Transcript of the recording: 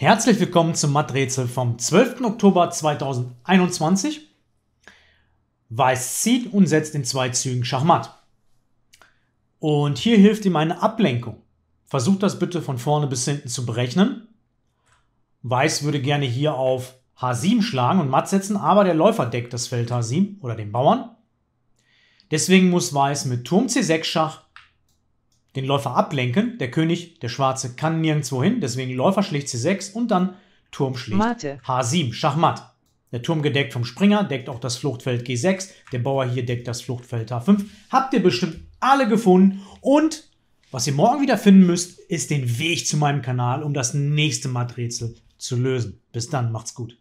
Herzlich willkommen zum Matträtsel vom 12. Oktober 2021. Weiß zieht und setzt in zwei Zügen Schachmatt. Und hier hilft ihm eine Ablenkung. Versucht das bitte von vorne bis hinten zu berechnen. Weiß würde gerne hier auf H7 schlagen und Matt setzen, aber der Läufer deckt das Feld H7 oder den Bauern. Deswegen muss Weiß mit Turm C6 Schach den Läufer ablenken. Der König, der Schwarze, kann nirgendwo hin. Deswegen Läufer schlägt C6 und dann Turm schlägt Mate. H7, Schachmatt. Der Turm gedeckt vom Springer, deckt auch das Fluchtfeld G6. Der Bauer hier deckt das Fluchtfeld H5. Habt ihr bestimmt alle gefunden. Und was ihr morgen wieder finden müsst, ist den Weg zu meinem Kanal, um das nächste Matträtsel zu lösen. Bis dann, macht's gut.